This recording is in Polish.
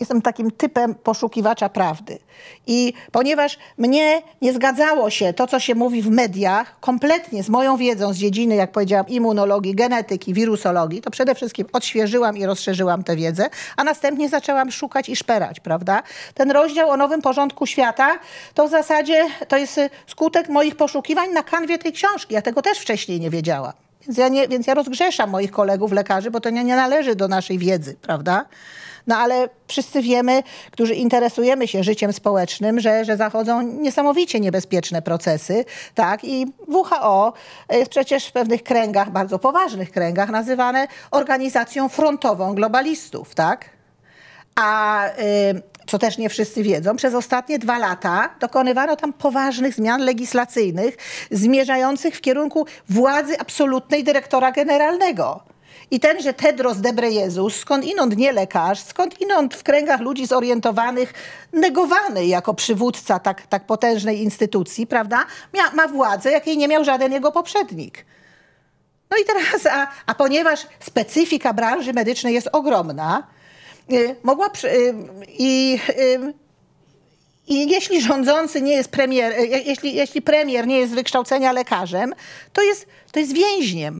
jestem takim typem poszukiwacza prawdy. I ponieważ mnie nie zgadzało się to, co się mówi w mediach, kompletnie z moją wiedzą z dziedziny, jak powiedziałam, immunologii, genetyki, wirusologii, to przede wszystkim odświeżyłam i rozszerzyłam tę wiedzę, a następnie zaczęłam szukać i szperać, prawda? Ten rozdział o nowym porządku świata to w zasadzie to jest y, skutek moich poszukiwań na kanwie tej książki. Ja tego też wcześniej nie wiedziałam. Więc ja, nie, więc ja rozgrzeszam moich kolegów lekarzy, bo to nie, nie należy do naszej wiedzy, prawda? No ale wszyscy wiemy, którzy interesujemy się życiem społecznym, że, że zachodzą niesamowicie niebezpieczne procesy, tak? I WHO jest przecież w pewnych kręgach, bardzo poważnych kręgach, nazywane organizacją frontową globalistów, tak? A y co też nie wszyscy wiedzą, przez ostatnie dwa lata dokonywano tam poważnych zmian legislacyjnych zmierzających w kierunku władzy absolutnej dyrektora generalnego. I tenże Tedros Debre Jezus, skąd inąd nie lekarz, skąd inąd w kręgach ludzi zorientowanych, negowany jako przywódca tak, tak potężnej instytucji, prawda, Mia, ma władzę, jakiej nie miał żaden jego poprzednik. No i teraz, a, a ponieważ specyfika branży medycznej jest ogromna, y, mogła przy, y, y, i jeśli rządzący nie jest premier, y, jeśli, jeśli premier nie jest z wykształcenia lekarzem, to jest, to jest więźniem.